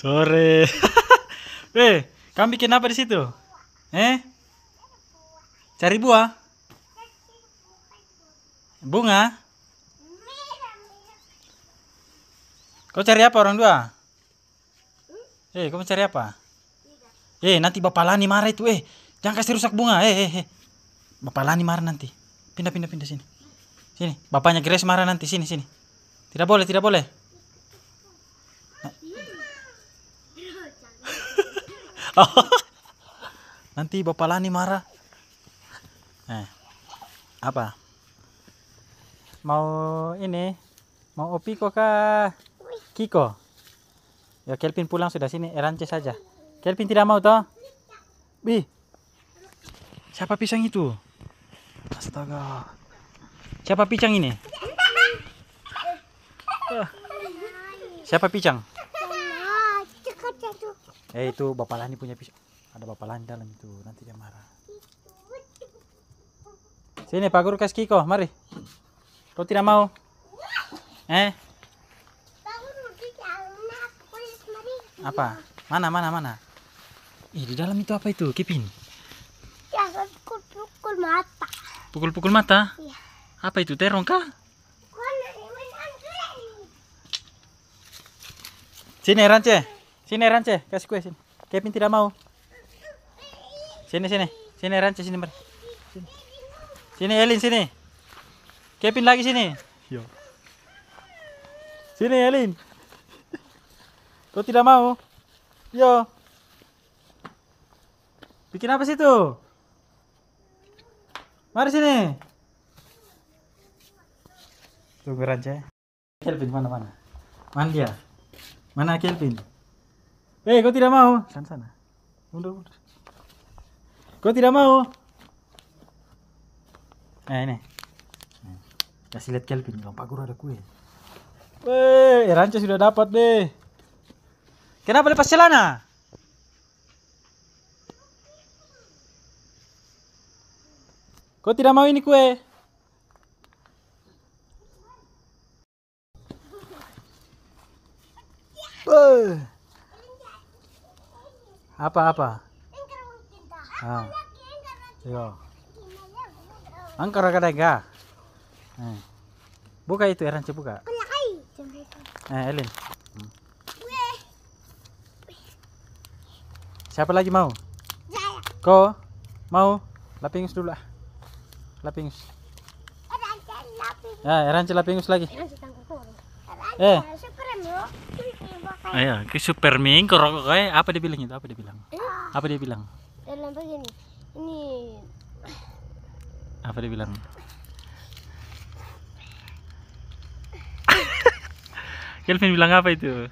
Sore. Weh, kamu bikin apa di situ? Eh? Cari buah? Bunga? Kau cari apa orang dua? Eh, kau cari apa? Eh, nanti Bapak Lani marah itu. Eh, jangan kasih rusak bunga. Eh, eh, eh. Bapak Lani marah nanti. Pindah, pindah, pindah sini. Sini, bapaknya Grace marah nanti. Sini, sini. Tidak boleh, tidak boleh. Nanti Bapak Lani marah. Eh, apa? Mau ini? Mau Opi kok kah? Kiko? Ya Kelvin pulang sudah sini. Erance eh, saja. Kelvin tidak mau toh? Bi. Siapa pisang itu? Astaga. Siapa pisang ini? Siapa pisang? eh itu bapak Lani punya pisau ada bapak Lani dalam itu nanti dia marah sini pak guru kasih kiko mari kau tidak mau eh apa mana mana mana Ih, di dalam itu apa itu kipin ya pukul-pukul mata pukul-pukul mata ya. apa itu terong kah sini Rance Sini Rance, kasih kue sini. Kevin tidak mau. Sini sini. Sini Rance sini ber. Sini. sini Elin sini. Kevin lagi sini. Yo. Sini Elin. Kau tidak mau? Yo. Bikin apa sih itu? Mari sini. Tunggu Rance. Kelvin mana mana? Mana dia? Mana Kelvin? Eh, kau tidak mau. Sana sana. Mundur, mundur. Kau tidak mau. Eh, ini. Eh, kasih lihat Kelvin, bang Pak Guru ada kue. Weh, eh, ranca sudah dapat deh. Kenapa lepas celana? Kau tidak mau ini kue? apa apa ah yo angkara kadega eh. buka itu eran cepu buka eh Elin hmm. siapa lagi mau ko mau lapingus dulu lah lapingus eh cepu ya, lapingus lagi eh Ayo, iya, ke Superman, ke rokok kayak apa dia bilang itu? Apa dia bilang? Iya. Apa dia bilang? Dalam Ini Apa dia bilang? Kelvin bilang apa itu?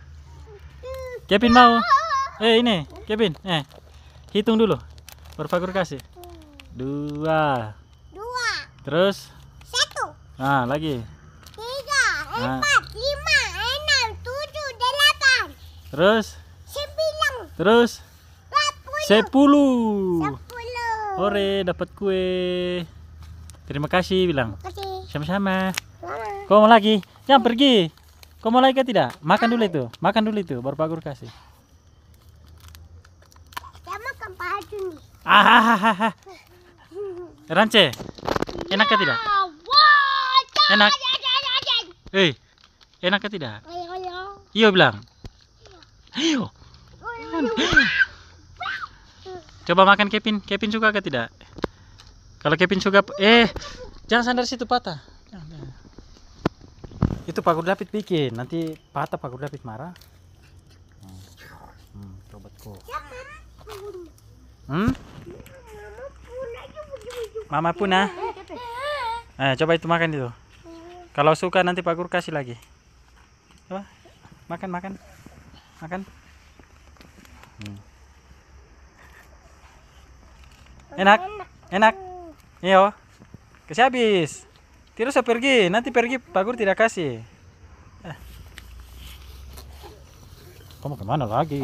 Kevin mau? Eh ini, Kevin, eh hitung dulu. Berfakur kasih. Dua. Dua. Terus? Satu. Nah lagi. Tiga. Nah. Empat. Terus? Sembilan. Terus? Sepuluh. Sepuluh. Ore, dapat kue. Terima kasih bilang. Sama-sama. Kau mau lagi? Jangan pergi. Kau mau lagi tidak? Makan dulu itu. Makan dulu itu. Baru pagur kasih. Aha makan padu Rance, enak atau tidak? Ya, enak. Ya, ya, eh, enak atau tidak? Iya bilang. Ayo. Coba makan Kevin. Kevin suka ke tidak? Kalau Kevin suka, eh, jangan sandar situ patah. Itu Pak David bikin. Nanti patah Pak David marah. Hmm, hmm coba Hmm? Mama punah. Eh, coba itu makan itu. Kalau suka nanti Pak Gur kasih lagi. Coba makan makan. Makan. Hmm. Enak? Enak? Iya. Oh. Kasih habis. Terus saya pergi. Nanti pergi Pak tidak kasih. Eh. Kamu kemana lagi?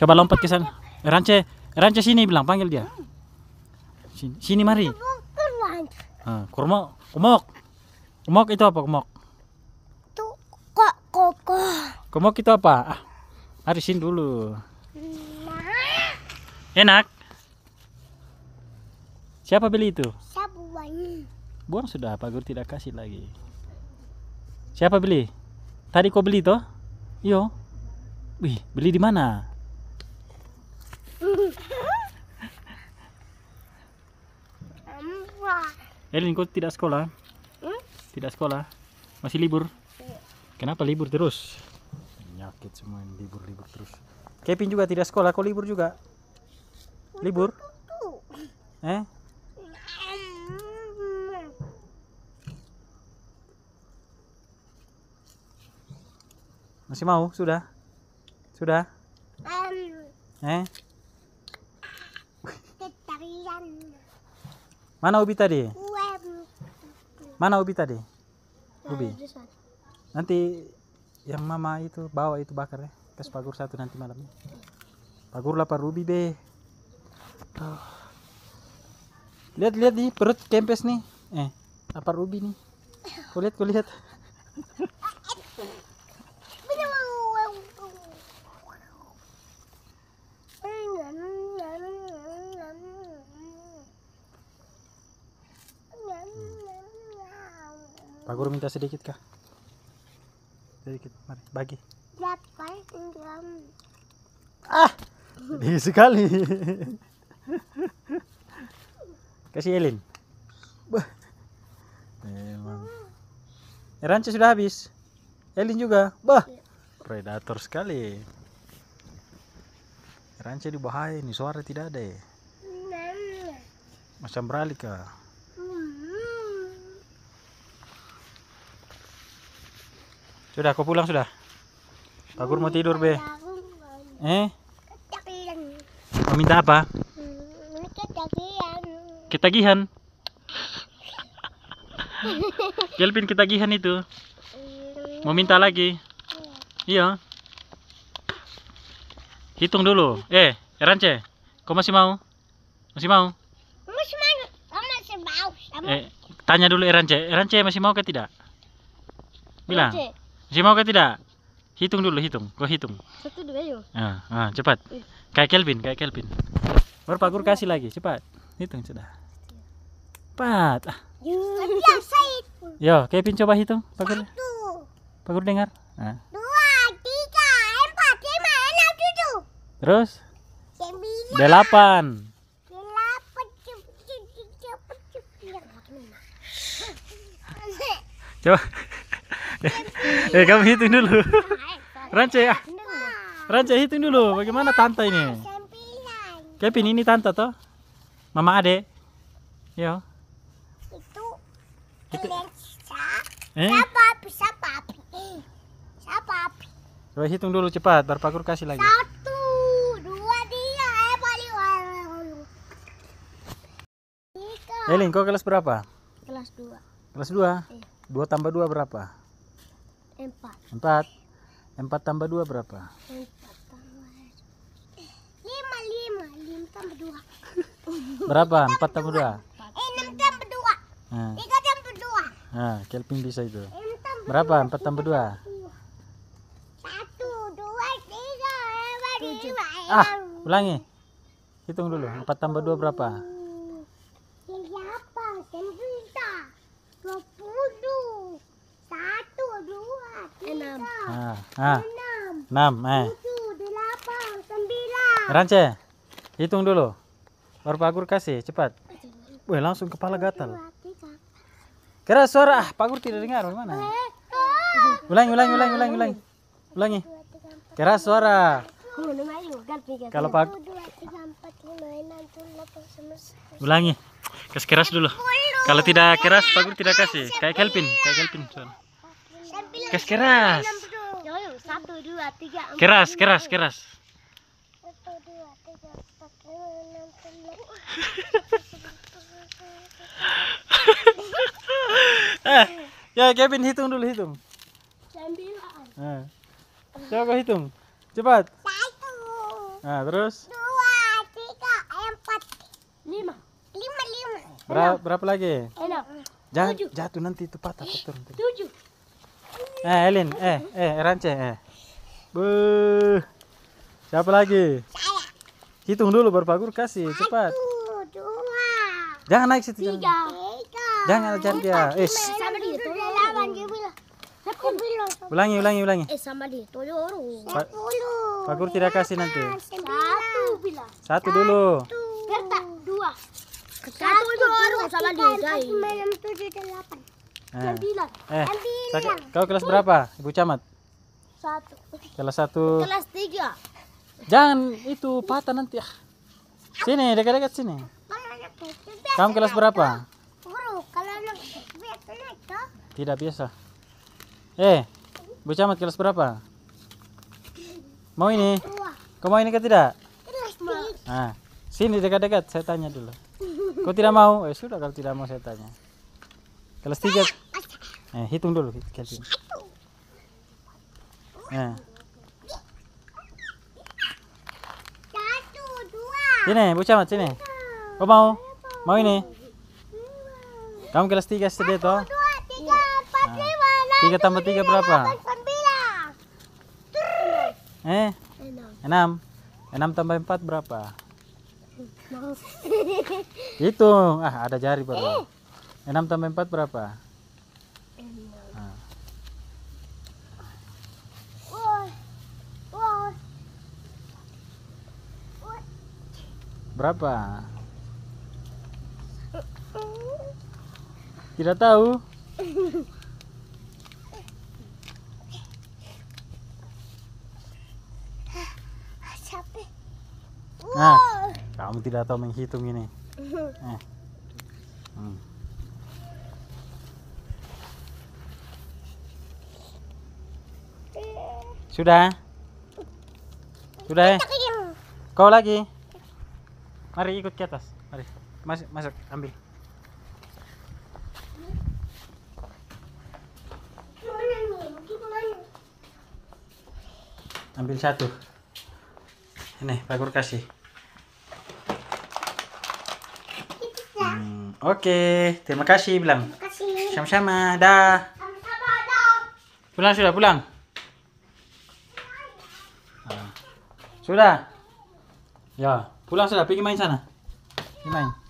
Coba lompat ke sana. Eh, rance, eh, Rance sini bilang panggil dia. Sini, sini mari. Ah, kurma, kumok. Kumok itu apa kumok? Kumok itu apa? Ah, sini dulu. Enak. Siapa beli itu? buang. sudah, Pak Guru tidak kasih lagi. Siapa beli? Tadi kau beli toh? Yo. Wih, beli di mana? Elin, kau tidak sekolah? Hmm? Tidak sekolah? Masih libur? Kenapa libur terus? Nyakit semua libur-libur terus. Kevin juga tidak sekolah, kau libur juga? libur eh masih mau sudah sudah eh mana ubi tadi mana ubi tadi ubi nanti yang mama itu bawa itu bakar ya kas pagur satu nanti malam pagur lapar ubi be Lihat-lihat di perut kempes nih. Eh, apa rubi nih? Kulihat, kulihat. Pak Guru minta sedikit kah? Sedikit, mari bagi. Ah, tinggi sekali. Kasih Elin. Bah. Memang. Ya, sudah habis. Elin juga. Bah. Predator sekali. Rancu di bahaya ini suara tidak ada ya? nah. Macam beralih kah? Sudah, kau pulang sudah? Pagur mau tidur, Be. Eh? Mau minta apa? ketagihan Kelvin ketagihan itu mau minta lagi iya hitung dulu eh Rance kau masih mau masih mau eh tanya dulu Rance Rance masih mau ke tidak bilang masih mau ke tidak hitung dulu hitung kau hitung satu dua ah, ah, cepat eh. kayak Kelvin kayak Kelvin baru pakur kasih lagi cepat hitung sudah Empat. Yo, ya. ya, Kevin coba hitung. Pagur. Pagur dengar. Nah. Dua, tiga, empat, lima, enam, tujuh. Terus? Sembilan. Delapan. Ya, coba. eh, kamu hitung dulu. Rance ya. Rance hitung dulu. Bagaimana tante ini? Kevin ini tante toh? Mama Ade. Yo. Itu. Eh? Siapa api? Siapa api? Siapa api? Coba hitung dulu cepat, Barpakur kasih lagi. Satu, dua, tiga, eh balik. Elin, kau kelas berapa? Kelas dua. Kelas dua? Eh. Dua tambah dua berapa? Empat. Empat. Empat tambah dua berapa? Empat tambah lima lima lima tambah dua. berapa? Empat tambah dua. Eh, enam tambah dua. Eh. Tiga Nah, Kelvin bisa itu. Berapa? Empat tambah dua. 1 2 3 Ah, ulangi. Hitung dulu. Empat tambah dua berapa? Berapa? Sembilan. Dua puluh. Satu, dua, ah, ah, Enam. Eh. 7 8 9 Rance, hitung dulu. Berapa aku kasih? Cepat. Wih, langsung kepala gatal. Keras suara, ah, pagur tidak dengar mana? Ulangi, ulangi, ulangi, ulangi, ulangi. Ulangi. Keras suara. Kalau pak Ulangi. Kasih keras dulu. Kalau tidak keras, pagur tidak kasih. Kayak Kelvin, kayak Kelvin. Kasih keras. Keras, keras, keras eh, ya Kevin hitung dulu hitung. sambil Eh. Coba hitung. Cepat. Satu. Nah, terus? Dua, tiga, empat, lima. Lima, lima. Berapa, berapa lagi? Enam. Jangan Tujuh. jatuh nanti itu patah patah. Tujuh. Eh, Elin, eh, eh, Rance, eh. Buh. Siapa lagi? Saya. Hitung dulu baru Pak Guru kasih, cepat. Satu, dua. Jangan naik situ. Tiga. Jangan, tiga, jangan cari dia. Eh. Ulangi, ulangi, ulangi. Eh, sama di Pak, Pak Guru tidak kasih nanti. Satu Satu dulu. Kerta, dua. Satu, dua, sama di Satu, tujuh, delapan. Eh, eh kau kelas berapa, Ibu Camat? Satu. Kelas satu. Kelas tiga. Jangan itu patah nanti. Ah. Sini, dekat-dekat sini. Kamu kelas berapa? Tidak biasa. Eh, Bu Camat kelas berapa? Mau ini? Kau mau ini ke tidak? Nah, sini dekat-dekat saya tanya dulu. Kau tidak mau? Eh sudah kalau tidak mau saya tanya. Kelas tiga. Eh hitung dulu. Kelas tiga. Eh. Sini, bocah mat sini. Kau mau? Mau ini? Kamu kelas 3 SD toh? 3 nah, tambah 3 berapa? 9. Eh? 6. 6. tambah 4 berapa? Itu. Ah, ada jari baru. 6 eh. tambah 4 berapa? Berapa? Tidak tahu. Capek. Nah, kamu tidak tahu menghitung ini. Eh. Hmm. Sudah? Sudah? Eh? Kau lagi? Mari ikut ke atas. Mari. Masuk, masuk, ambil. Ambil satu. Ini, Pak kasih. Hmm, Oke, okay. terima kasih bilang. Sama-sama, dah. Pulang sudah, pulang. Ah. Sudah. Ya. Pulang sudah, pergi main sana. Pergi main.